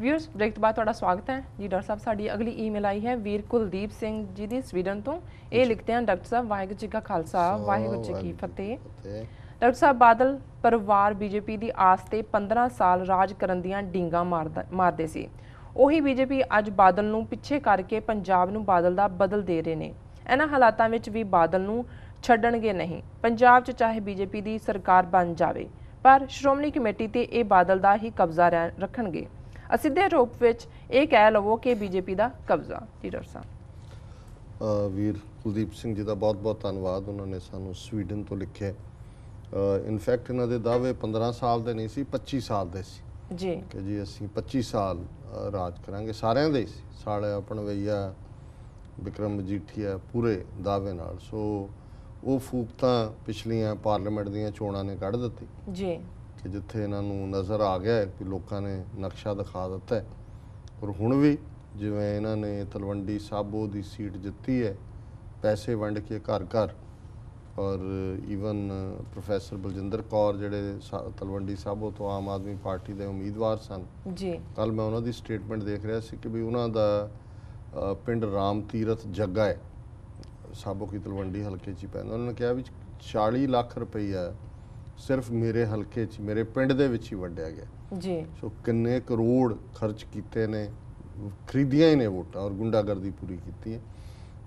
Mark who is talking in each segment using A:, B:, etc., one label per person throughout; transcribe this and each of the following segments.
A: ਵੀਰਸ break ਤੋਂ ਬਾਅਦ ਤੁਹਾਡਾ ਸਵਾਗਤ ਹੈ ਜੀ ਡਾਕਟਰ ਸਾਹਿਬ ਸਾਡੀ ਅਗਲੀ ਈਮੇਲ ਆਈ ਹੈ ਵੀਰ ਕੁਲਦੀਪ ਸਿੰਘ ਜੀ ਦੀ ਸਵੀਡਨ ਤੋਂ ਇਹ ਲਿਖਦੇ ਹਨ ਡਾਕਟਰ ਸਾਹਿਬ ਵਾਹਿਗੁਰੂ ਜੀ ਕਾ ਖਾਲਸਾ ਵਾਹਿਗੁਰੂ ਜੀ ਕੀ ਫਤਿਹ ਡਾਕਟਰ ਸਾਹਿਬ ਬਾਦਲ ਪਰਿਵਾਰ ਬੀਜੇਪੀ ਦੀ ਆਸ ਤੇ 15 ਸਾਲ ਰਾਜ ਕਰਨ ਦੀਆਂ ਡਿੰਗਾ ਮਾਰਦੇ ਸੀ ਉਹੀ ਬੀਜੇਪੀ ਅੱਜ ਬਾਦਲ ਨੂੰ ਪਿੱਛੇ ਕਰਕੇ ਪੰਜਾਬ ਨੂੰ ਬਾਦਲ ਦਾ ਬਦਲ ਦੇ ਰਹੇ ਨੇ ਇਹਨਾਂ ਹਾਲਾਤਾਂ ਵਿੱਚ ਵੀ ਬਾਦਲ ਨੂੰ ਛੱਡਣਗੇ ਨਹੀਂ ਪੰਜਾਬ 'ਚ ਚਾਹੇ ਬੀਜੇਪੀ ਦੀ ਸਰਕਾਰ ਬਣ ਜਾਵੇ ਪਰ ਸ਼੍ਰੋਮਣੀ ਕਮੇਟੀ ਤੇ ਇਹ ਬਾਦਲ ਦਾ ਹੀ ਕਬਜ਼ਾ ਰੱਖਣਗੇ ਅਸਿੱਧੇ ਰੂਪ ਵਿੱਚ ਇਹ ਕਹਿ ਲਵੋ ਕਿ ਬੀਜੇਪੀ ਦਾ ਕਬਜ਼ਾ ਲੀਡਰ ਸਾਹਿਬ
B: ਅ ਵੀਰ ਕੁਲਦੀਪ ਸਿੰਘ ਜੀ ਦਾ ਬਹੁਤ-ਬਹੁਤ ਧੰਨਵਾਦ ਉਹਨਾਂ ਨੇ ਸਾਨੂੰ ਸਵੀਡਨ ਤੋਂ ਲਿਖਿਆ ਇਨਫੈਕਟ ਇਹਨਾਂ ਦੇ ਦਾਅਵੇ 15 ਸਾਲ ਦੇ ਨਹੀਂ ਸੀ 25 ਸਾਲ ਦੇ ਸੀ ਜੀ ਕਿ ਜੀ ਅਸੀਂ 25 ਸਾਲ ਰਾਜ ਕਰਾਂਗੇ ਸਾਰਿਆਂ ਦੇ ਸੀ ਸਾਲੇ ਆਪਣ ਵਈਆ ਵਿਕਰਮ ਮਜੀਠੀਆ ਪੂਰੇ ਦਾਅਵੇ ਨਾਲ ਸੋ ਉਹ ਫੂਕ ਤਾਂ ਪਿਛਲੀਆਂ ਪਾਰਲੀਮੈਂਟ ਦੀਆਂ ਚੋਣਾਂ ਨੇ ਕੱਢ ਦਿੱਤੀ ਜੀ ਕਿ ਜਿੱਥੇ ਇਹਨਾਂ ਨੂੰ ਨਜ਼ਰ ਆ ਗਿਆ ਕਿ ਲੋਕਾਂ ਨੇ ਨਕਸ਼ਾ ਦਿਖਾ ਦਿੱਤਾ ਔਰ ਹੁਣ ਵੀ ਜਿਵੇਂ ਇਹਨਾਂ ਨੇ ਤਲਵੰਡੀ ਸਾਬੋ ਦੀ ਸੀਟ ਜਿੱਤੀ ਹੈ ਪੈਸੇ ਵੰਡ ਕੇ ਘਰ ਘਰ ਔਰ ਈਵਨ ਪ੍ਰੋਫੈਸਰ ਬਲਜਿੰਦਰ ਕੌਰ ਜਿਹੜੇ ਤਲਵੰਡੀ ਸਾਬੋ ਤੋਂ ਆਮ ਆਦਮੀ ਪਾਰਟੀ ਦੇ ਉਮੀਦਵਾਰ ਸਨ ਜੀ ਕੱਲ ਮੈਂ ਉਹਨਾਂ ਦੀ ਸਟੇਟਮੈਂਟ ਦੇਖ ਰਿਹਾ ਸੀ ਕਿ ਵੀ ਉਹਨਾਂ ਦਾ ਪਿੰਡ ਰਾਮ ਤੀਰਥ ਜੱਗਾ ਹੈ ਸਾਬੋ ਕੀ ਤਲਵੰਡੀ ਹਲਕੇ 'ਚ ਪੈਂਦਾ ਉਹਨਾਂ ਨੇ ਕਿਹਾ ਵੀ 40 ਲੱਖ ਰੁਪਈਆ ਸਿਰਫ ਮੇਰੇ ਹਲਕੇ 'ਚ ਮੇਰੇ ਪਿੰਡ ਦੇ ਵਿੱਚ ਹੀ ਵੰਡਿਆ ਗਿਆ ਜੀ ਸੋ ਕਿੰਨੇ ਕਰੋੜ ਖਰਚ ਕੀਤੇ ਨੇ ਖਰੀਦੀਆਂ ਹੀ ਨੇ ਵੋਟਾਂ ਔਰ ਗੁੰਡਾਗਰਦੀ ਪੂਰੀ ਕੀਤੀ ਹੈ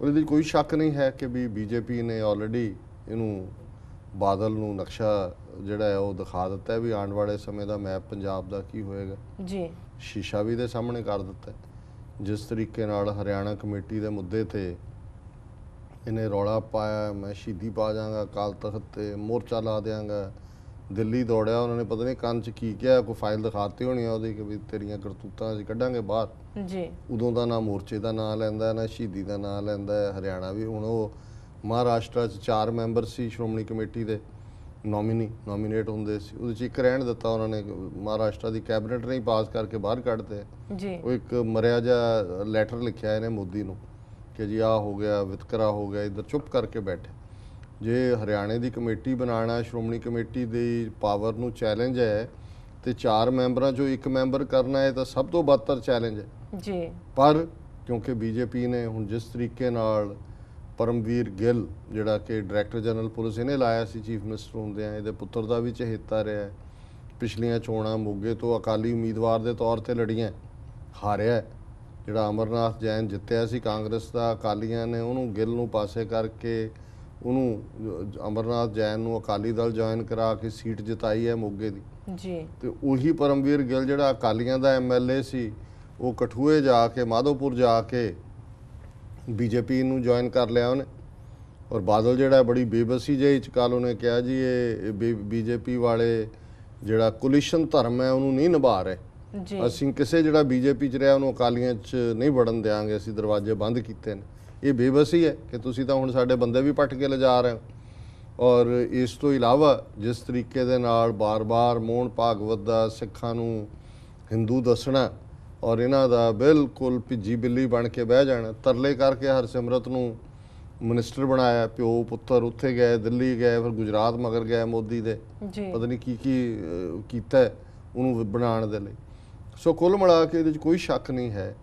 B: ਔਰ ਇਹਦੇ ਕੋਈ ਸ਼ੱਕ ਨਹੀਂ ਹੈ ਕਿ ਵੀ ਬੀਜੇਪੀ ਨੇ ਆਲਰੇਡੀ ਇਹਨੂੰ ਬਾਦਲ ਨੂੰ ਨਕਸ਼ਾ ਜਿਹੜਾ ਹੈ ਉਹ ਦਿਖਾ ਦਿੱਤਾ ਹੈ ਵੀ ਆਉਣ ਵਾਲੇ ਸਮੇਂ ਦਾ ਮੈਪ ਪੰਜਾਬ ਦਾ ਕੀ ਹੋਏਗਾ ਜੀ ਸ਼ੀਸ਼ਾ ਵੀ ਦੇ ਸਾਹਮਣੇ ਕਰ ਦਿੱਤਾ ਜਿਸ ਤਰੀਕੇ ਨਾਲ ਹਰਿਆਣਾ ਕਮੇਟੀ ਦੇ ਮੁੱਦੇ ਤੇ ਇਹਨੇ ਰੌਲਾ ਪਾਇਆ ਮੈਂ ਸ਼ਹੀਦੀ ਪਾ ਜਾਵਾਂਗਾ ਕਾਲ ਤਖਤ ਤੇ ਮੋਰਚਾ ਲਾ ਦੇਵਾਂਗਾ ਦਿੱਲੀ ਦੌੜਿਆ ਉਹਨਾਂ ਨੇ ਪਤਾ ਨਹੀਂ ਕੰਨ 'ਚ ਕੀ ਕਿਹਾ ਕੋਈ ਫਾਈਲ ਦਿਖਾਤੀ ਹੋਣੀ ਆ ਉਹਦੀ ਕਿ ਵੀ ਤੇਰੀਆਂ ਕਰਤੂਤਾਂ ਅਸੀਂ ਕੱਢਾਂਗੇ ਬਾਹਰ ਜੀ ਉਦੋਂ ਦਾ ਨਾ ਮੋਰਚੇ ਦਾ ਨਾਮ ਲੈਂਦਾ ਨਾ ਸ਼ਹੀਦੀ ਦਾ ਨਾਮ ਲੈਂਦਾ ਹਰਿਆਣਾ ਵੀ ਹੁਣ ਉਹ ਮਹਾਰਾਸ਼ਟਰ 'ਚ ਚਾਰ ਮੈਂਬਰ ਸੀ ਸ਼੍ਰੋਮਣੀ ਕਮੇਟੀ ਦੇ ਨੋਮੀਨੀ ਨੋਮੀਨੇਟ ਹੁੰਦੇ ਸੀ ਉਹਦੇ 'ਚ ਇੱਕ ਰਹਿਣ ਦਿੱਤਾ ਉਹਨਾਂ ਨੇ ਮਹਾਰਾਸ਼ਟਰ ਦੀ ਕੈਬਨਿਟ ਨਹੀਂ ਪਾਸ ਕਰਕੇ ਬਾਹਰ ਕੱਢਤੇ ਜੀ ਉਹ ਇੱਕ ਮਰਿਆ ਜਾ ਲੈਟਰ ਲਿਖਿਆ ਇਹਨੇ ਮੋਦੀ ਨੂੰ ਕਿ ਜੀ ਆ ਹੋ ਗਿਆ ਵਿਤਕਰਾ ਹੋ ਗਿਆ ਇਧਰ ਚੁੱਪ ਕਰਕੇ ਬੈਠੇ ਜੇ ਹਰਿਆਣੇ ਦੀ ਕਮੇਟੀ ਬਣਾਣਾ ਸ਼੍ਰੋਮਣੀ ਕਮੇਟੀ ਦੀ ਪਾਵਰ ਨੂੰ ਚੈਲੰਜ ਹੈ ਤੇ ਚਾਰ ਮੈਂਬਰਾਂ ਚੋਂ ਇੱਕ ਮੈਂਬਰ ਕਰਨਾ ਹੈ ਤਾਂ ਸਭ ਤੋਂ ਬਦਤਰ ਚੈਲੰਜ ਹੈ ਜੀ ਪਰ ਕਿਉਂਕਿ ਬੀਜੇਪੀ ਨੇ ਹੁਣ ਜਿਸ ਤਰੀਕੇ ਨਾਲ ਪਰਮਵੀਰ ਗਿੱਲ ਜਿਹੜਾ ਕਿ ਡਾਇਰੈਕਟਰ ਜਨਰਲ ਪੁਲਿਸ ਇਹਨੇ ਲਾਇਆ ਸੀ ਚੀਫ ਮਿਨਿਸਟਰ ਹੁੰਦੇ ਆ ਇਹਦੇ ਪੁੱਤਰ ਦਾ ਵੀ ਚਹੇਤਾ ਰਿਹਾ ਹੈ ਪਿਛਲੀਆਂ ਚੋਣਾਂ ਮੋਗੇ ਤੋਂ ਅਕਾਲੀ ਉਮੀਦਵਾਰ ਦੇ ਤੌਰ ਤੇ ਲੜੀਆਂ ਹਾਰਿਆ ਜਿਹੜਾ ਅਮਰਨਾਥ ਜੈਨ ਜਿੱਤਿਆ ਸੀ ਕਾਂਗਰਸ ਦਾ ਅਕਾਲੀਆਂ ਨੇ ਉਹਨੂੰ ਗਿੱਲ ਨੂੰ ਪਾਸੇ ਕਰਕੇ ਉਹਨੂੰ ਅਮਰਨਾਥ ਜੈਨ ਨੂੰ ਅਕਾਲੀ ਦਲ ਜੁਆਇਨ ਕਰਾ ਕੇ ਸੀਟ ਜਿਤਾਈ ਹੈ ਮੋਗੇ ਦੀ ਜੀ ਤੇ ਉਹੀ ਪਰਮਵੀਰ ਗਿੱਲ ਜਿਹੜਾ ਅਕਾਲੀਆਂ ਦਾ ਐਮਐਲਏ ਸੀ ਉਹ ਕਠੂਏ ਜਾ ਕੇ ਮਾਧੋਪੁਰ ਜਾ ਕੇ ਬੀਜੇਪੀ ਨੂੰ ਜੁਆਇਨ ਕਰ ਲਿਆ ਉਹਨੇ ਔਰ ਬਾਦਲ ਜਿਹੜਾ ਬੜੀ ਬੇਬਸੀ ਜਿਹੀ ਚ ਕਾਲ ਉਹਨੇ ਕਿਹਾ ਜੀ ਇਹ ਬੀਜੇਪੀ ਵਾਲੇ ਜਿਹੜਾ ਕੋਲੀਸ਼ਨ ਧਰਮ ਹੈ ਉਹਨੂੰ ਨਹੀਂ ਨਿਭਾ ਰਹੇ ਜੀ ਅਸੀਂ ਕਿਸੇ ਜਿਹੜਾ ਬੀਜੇਪੀ 'ਚ ਰਿਹਾ ਉਹਨੂੰ ਅਕਾਲੀਆਂ 'ਚ ਨਹੀਂ ਵੜਨ ਦੇਾਂਗੇ ਅਸੀਂ ਦਰਵਾਜ਼ੇ ਬੰਦ ਕੀਤੇ ਨੇ ਇਹ ਬੇਵਸੀ ਹੈ ਕਿ ਤੁਸੀਂ ਤਾਂ ਹੁਣ ਸਾਡੇ ਬੰਦੇ ਵੀ ਪੱਟ ਕੇ ਲਿਜਾ ਰਹੇ ਹੋ ਔਰ ਇਸ ਤੋਂ ਇਲਾਵਾ ਜਿਸ ਤਰੀਕੇ ਦੇ ਨਾਲ ਬਾਰ-ਬਾਰ ਮੋਹਨ ਭਾਗਵਤ ਦਾ ਸਿੱਖਾਂ ਨੂੰ ਹਿੰਦੂ ਦੱਸਣਾ ਔਰ ਇਹਨਾਂ ਦਾ ਬਿਲਕੁਲ ਭਿੱਜੀ ਬਿੱਲੀ ਬਣ ਕੇ ਬਹਿ ਜਾਣਾ ਤਰਲੇ ਕਰਕੇ ਹਰਸਿਮਰਤ ਨੂੰ ਮਿਨਿਸਟਰ ਬਣਾਇਆ ਪਿਓ ਪੁੱਤਰ ਉੱਥੇ ਗਏ ਦਿੱਲੀ ਗਏ ਫਿਰ ਗੁਜਰਾਤ ਮਗਰ ਗਏ ਮੋਦੀ ਦੇ ਪਤਾ ਨਹੀਂ ਕੀ ਕੀ ਕੀਤਾ ਉਹਨੂੰ ਬਣਾਉਣ ਦੇ ਲਈ ਸੋ ਕੁੱਲ ਮਿਲਾ ਕੇ ਇਹਦੇ ਵਿੱਚ ਕੋਈ ਸ਼ੱਕ ਨਹੀਂ ਹੈ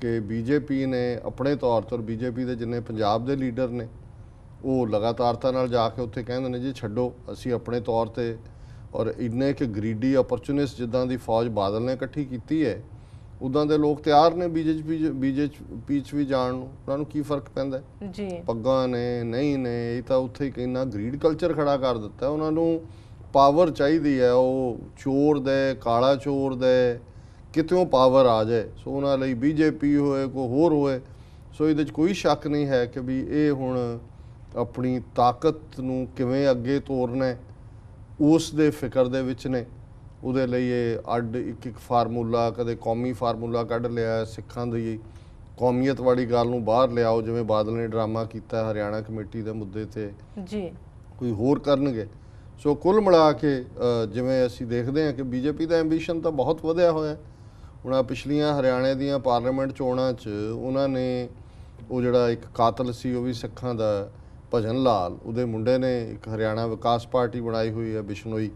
B: ਕਿ ਬੀਜੇਪੀ ਨੇ ਆਪਣੇ ਤੌਰ ਤੇ ਬੀਜੇਪੀ ਦੇ ਜਿੰਨੇ ਪੰਜਾਬ ਦੇ ਲੀਡਰ ਨੇ ਉਹ ਲਗਾਤਾਰਤਾ ਨਾਲ ਜਾ ਕੇ ਉੱਥੇ ਕਹਿੰਦੇ ਨੇ ਜੀ ਛੱਡੋ ਅਸੀਂ ਆਪਣੇ ਤੌਰ ਤੇ ਔਰ ਇੰਨੇ ਕਿ ਗਰੀਡੀ ਓਪਰਚੁਨਿਸਟ ਜਿੱਦਾਂ ਦੀ ਫੌਜ ਬਾਦਲ ਨੇ ਇਕੱਠੀ ਕੀਤੀ ਹੈ ਉਦਾਂ ਦੇ ਲੋਕ ਤਿਆਰ ਨੇ ਬੀਜੇਪੀ ਬੀਜੇਪੀ ਚ ਵੀ ਜਾਣ ਨੂੰ ਉਹਨਾਂ ਨੂੰ ਕੀ ਫਰਕ ਪੈਂਦਾ ਜੀ ਪੱਗਾਂ ਨੇ ਨਹੀਂ ਨੇ ਇਹ ਤਾਂ ਉੱਥੇ ਹੀ ਕਿੰਨਾ ਗਰੀਡ ਕਲਚਰ ਖੜਾ ਕਰ ਦਿੱਤਾ ਉਹਨਾਂ ਨੂੰ ਪਾਵਰ ਚਾਹੀਦੀ ਹੈ ਉਹ ਚੋਰ ਦੇ ਕਾਲਾ ਚੋਰ ਦੇ ਕਿਤਿਓਂ ਪਾਵਰ ਆ ਜਾਏ ਸੋ ਉਹਨਾਂ ਲਈ ਬੀਜੇਪੀ ਹੋਏ ਕੋ ਹੋਰ ਹੋਏ ਸੋ ਇਹਦੇ ਵਿੱਚ ਕੋਈ ਸ਼ੱਕ ਨਹੀਂ ਹੈ ਕਿ ਵੀ ਇਹ ਹੁਣ ਆਪਣੀ ਤਾਕਤ ਨੂੰ ਕਿਵੇਂ ਅੱਗੇ ਤੋਰਨਾ ਉਸ ਦੇ ਫਿਕਰ ਦੇ ਵਿੱਚ ਨੇ ਉਹਦੇ ਲਈ ਇਹ ਅੱਡ ਇੱਕ ਇੱਕ ਫਾਰਮੂਲਾ ਕਦੇ ਕੌਮੀ ਫਾਰਮੂਲਾ ਕੱਢ ਲਿਆ ਸਿੱਖਾਂ ਦੀ ਕੌਮੀਅਤ ਵਾਲੀ ਗੱਲ ਨੂੰ ਬਾਹਰ ਲਿਆਓ ਜਿਵੇਂ ਬਾਦਲ ਨੇ ਡਰਾਮਾ ਕੀਤਾ ਹਰਿਆਣਾ ਕਮੇਟੀ ਦੇ ਮੁੱਦੇ ਤੇ ਜੀ ਕੋਈ ਹੋਰ ਕਰਨਗੇ ਸੋ ਕੁੱਲ ਮਿਲਾ ਕੇ ਜਿਵੇਂ ਅਸੀਂ ਦੇਖਦੇ ਹਾਂ ਕਿ ਬੀਜੇਪੀ ਦਾ ਐਂਬੀਸ਼ਨ ਤਾਂ ਬਹੁਤ ਵਧਿਆ ਹੋਇਆ ਹੈ ਹੁਣ ਆ ਪਿਛਲੀਆਂ ਹਰਿਆਣੇ ਦੀਆਂ ਪਾਰਲੀਮੈਂਟ ਚੋਣਾਂ 'ਚ ਉਹਨਾਂ ਨੇ ਉਹ ਜਿਹੜਾ ਇੱਕ ਕਾਤਲ ਸੀ ਉਹ ਵੀ ਸਿੱਖਾਂ ਦਾ ਭਜਨ ਲਾਲ ਉਹਦੇ ਮੁੰਡੇ ਨੇ ਇੱਕ ਹਰਿਆਣਾ ਵਿਕਾਸ ਪਾਰਟੀ ਬਣਾਈ ਹੋਈ ਹੈ ਬਿਸ਼ਨੋਈ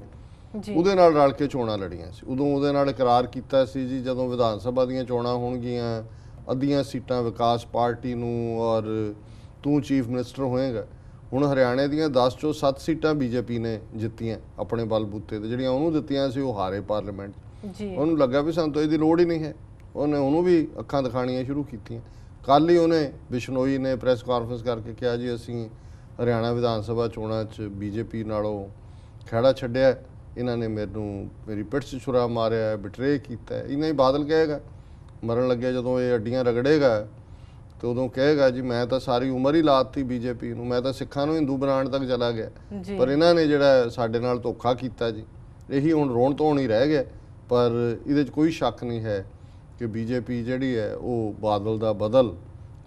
B: ਜੀ ਉਹਦੇ ਨਾਲ ਰਲ ਕੇ ਚੋਣਾਂ ਲੜੀਆਂ ਸੀ ਉਦੋਂ ਉਹਦੇ ਨਾਲ ਇਕਰਾਰ ਕੀਤਾ ਸੀ ਜੀ ਜਦੋਂ ਵਿਧਾਨ ਸਭਾ ਦੀਆਂ ਚੋਣਾਂ ਹੋਣਗੀਆਂ ਅੱਧੀਆਂ ਸੀਟਾਂ ਵਿਕਾਸ ਪਾਰਟੀ ਨੂੰ ਔਰ ਤੂੰ ਚੀਫ ਮਿਨਿਸਟਰ ਹੋਏਗਾ ਹੁਣ ਹਰਿਆਣੇ ਦੀਆਂ 10 ਚੋਂ 7 ਸੀਟਾਂ ਬੀਜੇਪੀ ਨੇ ਜਿੱਤੀਆਂ ਆਪਣੇ ਬਲਬੂਤੇ ਤੇ ਜਿਹੜੀਆਂ ਉਹਨੂੰ ਦਿੱਤੀਆਂ ਸੀ ਉਹ ਹਾਰੇ ਪਾਰਲੀਮੈਂਟ ਉਹਨੂੰ ਲੱਗਾ ਵੀ ਸਾਨੂੰ ਤਾਂ ਇਹਦੀ ਲੋੜ ਹੀ ਨਹੀਂ ਹੈ ਉਹਨੇ ਉਹਨੂੰ ਵੀ ਅੱਖਾਂ ਦਿਖਾਣੀਆਂ ਸ਼ੁਰੂ ਕੀਤੀਆਂ ਕੱਲ ਹੀ ਉਹਨੇ ਬਿਸ਼ਨੋਈ ਨੇ ਪ੍ਰੈਸ ਕਾਨਫਰੰਸ ਕਰਕੇ ਕਿਹਾ ਜੀ ਅਸੀਂ ਹਰਿਆਣਾ ਵਿਧਾਨ ਸਭਾ ਚੋਣਾਂ 'ਚ ਬੀਜੇਪੀ ਨਾਲੋਂ ਖੜਾ ਛੱਡਿਆ ਇਹਨਾਂ ਨੇ ਮੈਨੂੰ ਮੇਰੀ ਪਿੱਠ 'ਚ ਛੁਰਾ ਮਾਰਿਆ ਬਿਟਰੇ ਕੀਤਾ ਇਹਨਾਂ ਹੀ ਬਾਦਲ ਕਹੇਗਾ ਮਰਨ ਲੱਗਿਆ ਜਦੋਂ ਇਹ ਅੱਡੀਆਂ ਰਗੜੇਗਾ ਤੇ ਉਦੋਂ ਕਹੇਗਾ ਜੀ ਮੈਂ ਤਾਂ ਸਾਰੀ ਉਮਰ ਹੀ ਲਾਤੀ ਬੀਜੇਪੀ ਨੂੰ ਮੈਂ ਤਾਂ ਸਿੱਖਾਂ ਨੂੰ ਹਿੰਦੂ ਬਣਾਉਣ ਤੱਕ ਚਲਾ ਗਿਆ ਪਰ ਇਹਨਾਂ ਨੇ ਜਿਹੜਾ ਸਾਡੇ ਨਾਲ ਧੋਖਾ ਕੀਤਾ ਜੀ ਇਹੀ ਹੁਣ ਰੋਣ ਤੋਂ ਹੀ ਰਹਿ ਗਿਆ ਪਰ ਇਹਦੇ 'ਚ ਕੋਈ ਸ਼ੱਕ ਨਹੀਂ ਹੈ ਕਿ ਬੀਜੇਪੀ ਜਿਹੜੀ ਹੈ ਉਹ ਬਾਦਲ ਦਾ ਬਦਲ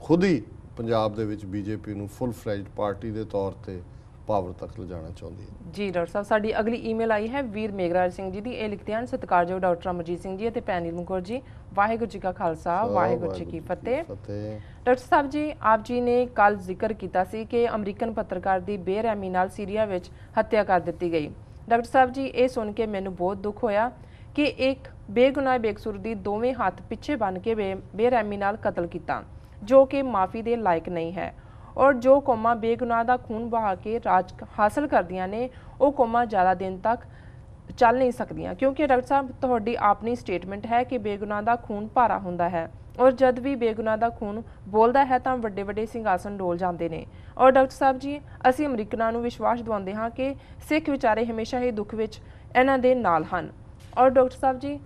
B: ਖੁਦ ਹੀ ਪੰਜਾਬ ਦੇ ਵਿੱਚ ਬੀਜੇਪੀ ਨੂੰ ਫੁੱਲ ਫਲੈਜਡ ਪਾਰਟੀ ਦੇ ਤੌਰ ਤੇ ਪਾਵਰ ਤੱਕ ਲਿਜਾਣਾ ਚਾਹੁੰਦੀ
A: ਹੈ ਜੀ ਡਾਕਟਰ ਸਾਹਿਬ ਸਾਡੀ ਅਗਲੀ ਈਮੇਲ ਆਈ ਹੈ ਵੀਰ ਮੇਗਰਾਜ ਸਿੰਘ ਜੀ ਦੀ ਇਹ ਲਿਖਦੇ ਹਨ ਸਤਿਕਾਰਯੋਗ ਡਾਕਟਰ ਅਮਰਜੀਤ ਸਿੰਘ ਜੀ ਅਤੇ ਪੈਨਲ ਮੁਖਰ ਜੀ ਵਾਹਿਗੁਰੂ ਜੀ ਕਾ ਖਾਲਸਾ ਵਾਹਿਗੁਰੂ ਜੀ ਕੀ ਫਤਿਹ ਡਾਕਟਰ ਸਾਹਿਬ ਜੀ ਆਪ ਜੀ ਨੇ ਕੱਲ ਜ਼ਿਕਰ ਕੀਤਾ ਸੀ ਕਿ ਅਮਰੀਕਨ ਪੱਤਰਕਾਰ ਦੀ ਬੇਰਹਿਮੀ ਨਾਲ ਸੀਰੀਆ ਵਿੱਚ ਹੱਤਿਆ ਕਰ ਦਿੱਤੀ ਗਈ ਡਾਕਟਰ ਸਾਹਿਬ ਜੀ ਇਹ ਸੁਣ ਕੇ ਮੈਨੂੰ ਬਹੁਤ ਦੁੱਖ ਹੋਇਆ ਕਿ ਇੱਕ ਬੇਗੁਨਾਹ ਬੇਕਸੂਰ ਦੀ ਦੋਵੇਂ ਹੱਥ ਪਿੱਛੇ ਬੰਨ ਕੇ ਬੇਰਹਿਮੀ ਨਾਲ ਕਤਲ ਕੀਤਾ ਜੋ ਕਿ ਮਾਫੀ ਦੇ ਲਾਇਕ ਨਹੀਂ ਹੈ ਔਰ ਜੋ ਕੋਮਾ ਬੇਗੁਨਾਹ ਦਾ ਖੂਨ ਵਹਾ ਕੇ ਰਾਜ ਹਾਸਲ ਕਰਦੀਆਂ ਨੇ ਉਹ ਕੋਮਾ ਜ਼ਿਆਦਾ ਦਿਨ ਤੱਕ ਚੱਲ ਨਹੀਂ ਸਕਦੀਆਂ ਕਿਉਂਕਿ ਡਾਕਟਰ ਸਾਹਿਬ ਤੁਹਾਡੀ ਆਪਣੀ ਸਟੇਟਮੈਂਟ ਹੈ ਕਿ ਬੇਗੁਨਾਹ ਦਾ ਖੂਨ ਭਾਰਾ ਹੁੰਦਾ ਹੈ ਔਰ ਜਦ ਵੀ ਬੇਗੁਨਾਹ ਦਾ ਖੂਨ ਬੋਲਦਾ ਹੈ ਤਾਂ ਵੱਡੇ ਵੱਡੇ ਸਿੰਘਾਸਨ ਡੋਲ ਜਾਂਦੇ ਨੇ ਔਰ ਡਾਕਟਰ ਸਾਹਿਬ ਜੀ ਅਸੀਂ ਅਮਰੀਕਨਾਂ ਨੂੰ ਵਿਸ਼ਵਾਸ ਦਿਵਾਉਂਦੇ ਹਾਂ ਕਿ ਸਿੱਖ ਵਿਚਾਰੇ ਹਮੇਸ਼ਾ ਹੀ ਦੁੱਖ ਵਿੱਚ ਇਹਨਾਂ ਦੇ ਨਾਲ ਹਨ ਔਰ ਡਾਕਟਰ ਸਾਹਿਬ ਜੀ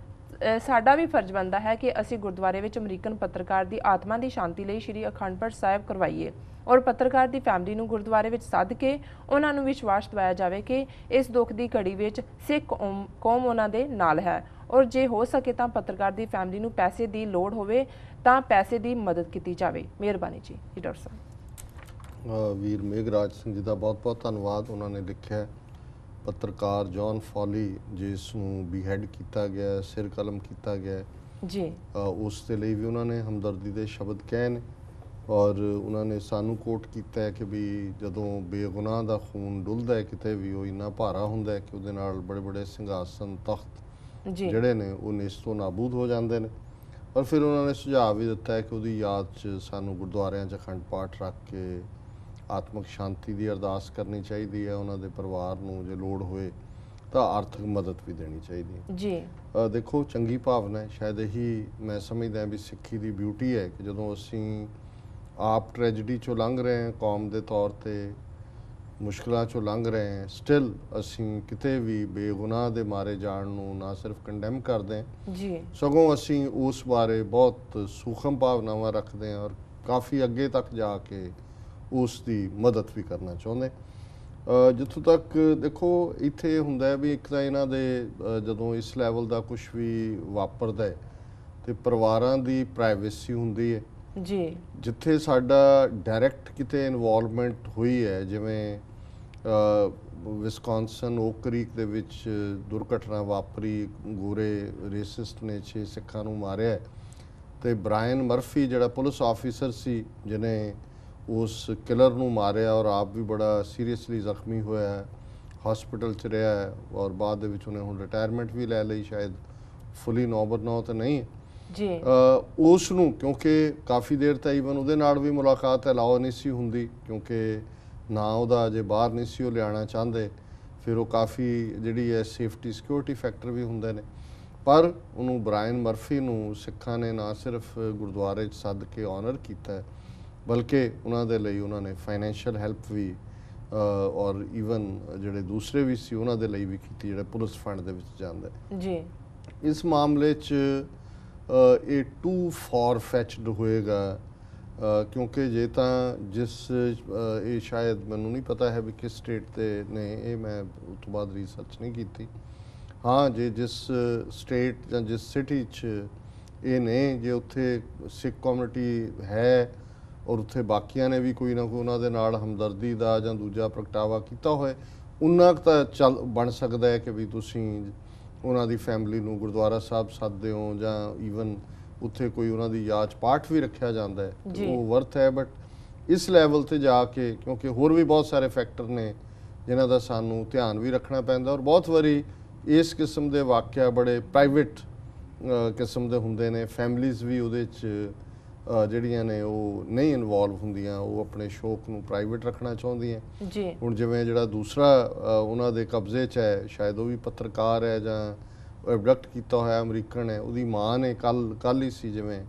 A: ਸਾਡਾ ਵੀ ਫਰਜ਼ ਬਣਦਾ ਹੈ ਕਿ ਅਸੀਂ ਗੁਰਦੁਆਰੇ ਵਿੱਚ ਅਮਰੀਕਨ ਪੱਤਰਕਾਰ ਦੀ ਆਤਮਾ ਦੀ ਸ਼ਾਂਤੀ ਲਈ ਸ਼੍ਰੀ ਅਖੰਡਪੜ ਸਾਹਿਬ ਕਰਵਾਈਏ ਔਰ ਪੱਤਰਕਾਰ ਦੀ ਫੈਮਿਲੀ ਨੂੰ ਗੁਰਦੁਆਰੇ ਵਿੱਚ ਸੱਦ ਕੇ ਉਹਨਾਂ ਨੂੰ ਵਿਸ਼ਵਾਸ ਦਵਾਇਆ ਜਾਵੇ ਕਿ ਇਸ ਦੁੱਖ ਦੀ ਘੜੀ ਵਿੱਚ ਸਿੱਖ ਕੌਮ ਉਹਨਾਂ ਦੇ ਨਾਲ ਹੈ ਔਰ ਜੇ ਹੋ ਸਕੇ ਤਾਂ ਪੱਤਰਕਾਰ ਦੀ ਫੈਮਿਲੀ ਨੂੰ ਪੈਸੇ ਦੀ ਲੋੜ ਹੋਵੇ ਤਾਂ ਪੈਸੇ ਦੀ ਮਦਦ ਕੀਤੀ ਜਾਵੇ ਮਿਹਰਬਾਨੀ ਜੀ ਡਾਕਟਰ
B: ਸਾਹਿਬ ਵੀਰ ਮੇਗਰਾਜ ਸਿੰਘ ਜੀ ਦਾ ਬਹੁਤ ਬਹੁਤ ਧੰਨਵਾਦ ਉਹਨਾਂ ਨੇ ਲਿਖਿਆ ਪੱਤਰਕਾਰ ਜੌਨ ਫੌਲੀ ਜਿਸ ਨੂੰ ਬੀਹੈਡ ਕੀਤਾ ਗਿਆ ਸਿਰ ਕਲਮ ਕੀਤਾ ਗਿਆ ਜੀ ਉਸ ਦੇ ਲਈ ਵੀ ਉਹਨਾਂ ਨੇ ਹਮਦਰਦੀ ਦੇ ਸ਼ਬਦ ਕਹੇ ਨੇ ਔਰ ਉਹਨਾਂ ਨੇ ਸਾਨੂੰ ਕੋਟ ਕੀਤਾ ਹੈ ਕਿ ਵੀ ਜਦੋਂ ਬੇਗੁਨਾਹ ਦਾ ਖੂਨ ਡੁੱਲਦਾ ਹੈ ਕਿਤੇ ਵੀ ਉਹ ਇੰਨਾ ਭਾਰਾ ਹੁੰਦਾ ਹੈ ਕਿ ਉਹਦੇ ਨਾਲ ਬੜੇ ਬੜੇ ਸਿੰਘਾਸਨ ਤਖਤ ਜਿਹੜੇ ਨੇ ਉਹ ਨਿਸ ਤੋਂ ਨਾਬੂਦ ਹੋ ਜਾਂਦੇ ਨੇ ਔਰ ਫਿਰ ਉਹਨਾਂ ਨੇ ਸੁਝਾਅ ਵੀ ਦਿੱਤਾ ਹੈ ਕਿ ਉਹਦੀ ਯਾਦ 'ਚ ਸਾਨੂੰ ਗੁਰਦੁਆਰਿਆਂ 'ਚ ਅਖੰਡ ਪਾਠ ਰੱਖ ਕੇ ਆਤਮਿਕ ਸ਼ਾਂਤੀ ਦੀ ਅਰਦਾਸ ਕਰਨੀ ਚਾਹੀਦੀ ਹੈ ਉਹਨਾਂ ਦੇ ਪਰਿਵਾਰ ਨੂੰ ਜੇ ਲੋੜ ਹੋਏ ਤਾਂ ਆਰਥਿਕ ਮਦਦ ਵੀ ਦੇਣੀ ਚਾਹੀਦੀ ਹੈ ਜੀ ਦੇਖੋ ਚੰਗੀ ਭਾਵਨਾ ਹੈ ਸ਼ਾਇਦ ਇਹੀ ਮੈਂ ਸਮਝਦਾ ਵੀ ਸਿੱਖੀ ਦੀ ਬਿਊਟੀ ਹੈ ਕਿ ਜਦੋਂ ਅਸੀਂ ਆਪ ਟ੍ਰੈਜੇਡੀ ਚੋਂ ਲੰਘ ਰਹੇ ਹਾਂ ਕੌਮ ਦੇ ਤੌਰ ਤੇ ਮੁਸ਼ਕਲਾਂ ਚੋਂ ਲੰਘ ਰਹੇ ਹਾਂ ਸਟਿਲ ਅਸੀਂ ਕਿਤੇ ਵੀ ਬੇਗੁਨਾਹ ਦੇ ਮਾਰੇ ਜਾਣ ਨੂੰ ਨਾ ਸਿਰਫ ਕੰਡੈਮ ਕਰਦੇ ਹਾਂ ਜੀ ਸਗੋਂ ਅਸੀਂ ਉਸ ਬਾਰੇ ਬਹੁਤ ਸੂਖਮ ਭਾਵਨਾਵਾਂ ਰੱਖਦੇ ਹਾਂ ਔਰ ਕਾਫੀ ਅੱਗੇ ਤੱਕ ਜਾ ਕੇ ਉਸ ਦੀ ਮਦਦ ਵੀ ਕਰਨਾ ਚਾਹੁੰਦੇ ਜਿੱਥੋਂ ਤੱਕ ਦੇਖੋ ਇੱਥੇ ਹੁੰਦਾ ਹੈ ਵੀ ਇੱਕ ਤਾਂ ਇਹਨਾਂ ਦੇ ਜਦੋਂ ਇਸ ਲੈਵਲ ਦਾ ਕੁਝ ਵੀ ਵਾਪਰਦਾ ਹੈ ਤੇ ਪਰਿਵਾਰਾਂ ਦੀ ਪ੍ਰਾਈਵੇਸੀ ਹੁੰਦੀ ਹੈ ਜੀ ਜਿੱਥੇ ਸਾਡਾ ਡਾਇਰੈਕਟ ਕਿਤੇ ਇਨਵੋਲਵਮੈਂਟ ਹੋਈ ਹੈ ਜਿਵੇਂ ਵਿਸਕੌਨਸਨ ਓਕਰੀਕ ਦੇ ਵਿੱਚ ਦੁਰਘਟਨਾ ਵਾਪਰੀ ਗੋਰੇ ਰੇਸਿਸਟ ਨੇ ਛੇ ਸਿੱਖਾਂ ਨੂੰ ਮਾਰਿਆ ਤੇ ਬ੍ਰਾਇਨ ਮਰਫੀ ਜਿਹੜਾ ਪੁਲਿਸ ਆਫੀਸਰ ਸੀ ਜਿਨੇ ਉਸ ਕਿਲਰ ਨੂੰ ਮਾਰਿਆ ਔਰ ਆਪ ਵੀ ਬੜਾ ਸੀਰੀਅਸਲੀ ਜ਼ਖਮੀ ਹੋਇਆ ਹੈ ਹਸਪੀਟਲ 'ਚ ਰਿਹਾ ਹੈ ਔਰ ਬਾਅਦ ਦੇ ਵਿੱਚ ਉਹਨੇ ਹੁਣ ਰਿਟਾਇਰਮੈਂਟ ਵੀ ਲੈ ਲਈ ਸ਼ਾਇਦ ਫੁੱਲੀ ਨਾ ਤਾਂ ਨਹੀਂ ਜੀ ਉਸ ਨੂੰ ਕਿਉਂਕਿ ਕਾਫੀ ਦੇਰ ਤਾਂ ਇਵਨ ਉਹਦੇ ਨਾਲ ਵੀ ਮੁਲਾਕਾਤ ਅਲਾਉ ਨਹੀਂ ਸੀ ਹੁੰਦੀ ਕਿਉਂਕਿ ਨਾ ਉਹਦਾ ਜੇ ਬਾਹਰ ਨਹੀਂ ਸੀ ਉਹ ਲਿਆਣਾ ਚਾਹੁੰਦੇ ਫਿਰ ਉਹ ਕਾਫੀ ਜਿਹੜੀ ਹੈ ਸੇਫਟੀ ਸਿਕਿਉਰਿਟੀ ਫੈਕਟਰ ਵੀ ਹੁੰਦੇ ਨੇ ਪਰ ਉਹਨੂੰ ਬ੍ਰਾਇਨ ਮਰਫੀ ਨੂੰ ਸਿੱਖਾਂ ਨੇ ਨਾ ਸਿਰਫ ਗੁਰਦੁਆਰੇ 'ਚ ਸੱਦ ਕੇ ਆਨਰ ਕੀਤਾ ਹੈ ਬਲਕਿ ਉਹਨਾਂ ਦੇ ਲਈ ਉਹਨਾਂ ਨੇ ਫਾਈਨੈਂਸ਼ੀਅਲ ਹੈਲਪ ਵੀ ਔਰ ਇਵਨ ਜਿਹੜੇ ਦੂਸਰੇ ਵੀ ਸੀ ਉਹਨਾਂ ਦੇ ਲਈ ਵੀ ਕੀਤੀ ਜਿਹੜਾ ਪੁਲਿਸ ਫੰਡ ਦੇ ਵਿੱਚ ਜਾਂਦਾ ਜੀ ਇਸ ਮਾਮਲੇ 'ਚ ਇਹ ਟੂ ਫਾਰ ਫੈਚਡ ਹੋਏਗਾ ਕਿਉਂਕਿ ਜੇ ਤਾਂ ਜਿਸ ਇਹ ਸ਼ਾਇਦ ਮੈਨੂੰ ਨਹੀਂ ਪਤਾ ਹੈ ਵੀ ਕਿਸ ਸਟੇਟ ਤੇ ਨੇ ਇਹ ਮੈਂ ਉਸ ਤੋਂ ਬਾਅਦ ਰਿਸਰਚ ਨਹੀਂ ਕੀਤੀ ਹਾਂ ਜੇ ਜਿਸ ਸਟੇਟ ਜਾਂ ਜਿਸ ਸਿਟੀ 'ਚ ਇਹ ਨੇ ਜੇ ਉੱਥੇ ਸਿੱਖ ਕਮਿਊਨਿਟੀ ਹੈ ਔਰ ਉੱਥੇ ਬਾਕੀਆਂ ਨੇ ਵੀ ਕੋਈ ਨਾ ਕੋਈ ਉਹਨਾਂ ਦੇ ਨਾਲ ਹਮਦਰਦੀ ਦਾ ਜਾਂ ਦੂਜਾ ਪ੍ਰਗਟਾਵਾ ਕੀਤਾ ਹੋਏ ਉਹਨਾਂ ਤਾਂ ਚੱਲ ਬਣ ਸਕਦਾ ਹੈ ਕਿ ਵੀ ਤੁਸੀਂ ਉਹਨਾਂ ਦੀ ਫੈਮਿਲੀ ਨੂੰ ਗੁਰਦੁਆਰਾ ਸਾਹਿਬ ਸੱਦਦੇ ਹੋ ਜਾਂ ਈਵਨ ਉੱਥੇ ਕੋਈ ਉਹਨਾਂ ਦੀ ਯਾਚ ਪਾਠ ਵੀ ਰੱਖਿਆ ਜਾਂਦਾ ਹੈ ਉਹ ਵਰਥ ਹੈ ਬਟ ਇਸ ਲੈਵਲ ਤੇ ਜਾ ਕੇ ਕਿਉਂਕਿ ਹੋਰ ਵੀ ਬਹੁਤ ਸਾਰੇ ਫੈਕਟਰ ਨੇ ਜਿਨ੍ਹਾਂ ਦਾ ਸਾਨੂੰ ਧਿਆਨ ਵੀ ਰੱਖਣਾ ਪੈਂਦਾ ਔਰ ਬਹੁਤ ਵਾਰੀ ਇਸ ਕਿਸਮ ਦੇ ਵਾਕਿਆ ਬੜੇ ਪ੍ਰਾਈਵੇਟ ਕਿਸਮ ਦੇ ਹੁੰਦੇ ਨੇ ਫੈਮਿਲੀਜ਼ ਵੀ ਉਹਦੇ 'ਚ ਜਿਹੜੀਆਂ ਨੇ ਉਹ ਨਹੀਂ ਇਨਵੋਲਵ ਹੁੰਦੀਆਂ ਉਹ ਆਪਣੇ ਸ਼ੌਕ ਨੂੰ ਪ੍ਰਾਈਵੇਟ ਰੱਖਣਾ ਚਾਹੁੰਦੀਆਂ ਜੀ ਹੁਣ ਜਿਵੇਂ ਜਿਹੜਾ ਦੂਸਰਾ ਉਹਨਾਂ ਦੇ ਕਬਜ਼ੇ 'ਚ ਹੈ ਸ਼ਾਇਦ ਉਹ ਵੀ ਪੱਤਰਕਾਰ ਹੈ ਜਾਂ ਅਬਡਕਟ ਕੀਤਾ ਹੋਇਆ ਅਮਰੀਕਨ ਹੈ ਉਹਦੀ ਮਾਂ ਨੇ ਕੱਲ ਕੱਲ ਹੀ ਸੀ ਜਿਵੇਂ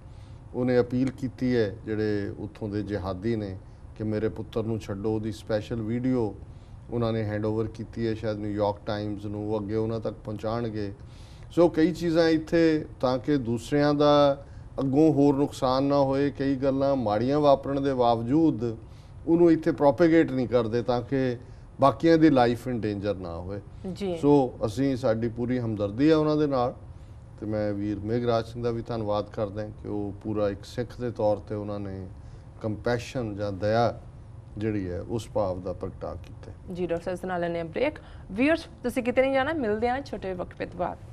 B: ਉਹਨੇ ਅਪੀਲ ਕੀਤੀ ਹੈ ਜਿਹੜੇ ਉੱਥੋਂ ਦੇ ਜਿਹਾਦੀ ਨੇ ਕਿ ਮੇਰੇ ਪੁੱਤਰ ਨੂੰ ਛੱਡੋ ਉਹਦੀ ਸਪੈਸ਼ਲ ਵੀਡੀਓ ਉਹਨਾਂ ਨੇ ਹੈਂਡਓਵਰ ਕੀਤੀ ਹੈ ਸ਼ਾਇਦ ਨਿਊਯਾਰਕ ਟਾਈਮਜ਼ ਨੂੰ ਅੱਗੇ ਉਹਨਾਂ ਤੱਕ ਪਹੁੰਚਾਣਗੇ ਸੋ ਕਈ ਚੀਜ਼ਾਂ ਇੱਥੇ ਤਾਂ ਕਿ ਦੂਸਰਿਆਂ ਦਾ ਅੱਗੋਂ ਹੋਰ ਨੁਕਸਾਨ ਨਾ ਹੋਏ ਕਈ ਗੱਲਾਂ ਮਾੜੀਆਂ ਵਾਪਰਨ ਦੇ ਬਾਵਜੂਦ ਉਹਨੂੰ ਇੱਥੇ ਪ੍ਰੋਪੇਗੇਟ ਨਹੀਂ ਕਰਦੇ ਤਾਂ ਕਿ ਬਾਕੀਆਂ ਦੀ ਲਾਈਫ ਇਨ ਡੇਂਜਰ ਨਾ ਹੋਵੇ ਜੀ ਸੋ ਅਸੀਂ ਸਾਡੀ ਪੂਰੀ ਹਮਦਰਦੀ ਹੈ ਉਹਨਾਂ ਦੇ ਨਾਲ ਤੇ ਮੈਂ ਵੀਰ ਮੇਗਰਾਜ ਸਿੰਘ ਦਾ ਵੀ ਧੰਨਵਾਦ ਕਰਦਾ ਕਿ ਉਹ ਪੂਰਾ ਇੱਕ ਸਿੱਖ ਦੇ ਤੌਰ ਤੇ ਉਹਨਾਂ ਨੇ ਕੰਪੈਸ਼ਨ ਜਾਂ ਦਇਆ ਜਿਹੜੀ ਹੈ ਉਸ ਭਾਵ ਦਾ ਪ੍ਰਗਟਾ ਕੀਤਾ
A: ਜੀ ਡਾਕਟਰ ਸਾਹਿਬ ਨਾਲ ਨੇ ਬ੍ਰੇਕ ਵੀਅਰਸ ਤੁਸੀਂ ਕਿਤੇ ਨਹੀਂ ਜਾਣਾ ਮਿਲਦੇ ਆ ਛੋਟੇ ਵਕਤ ਬਾਅਦ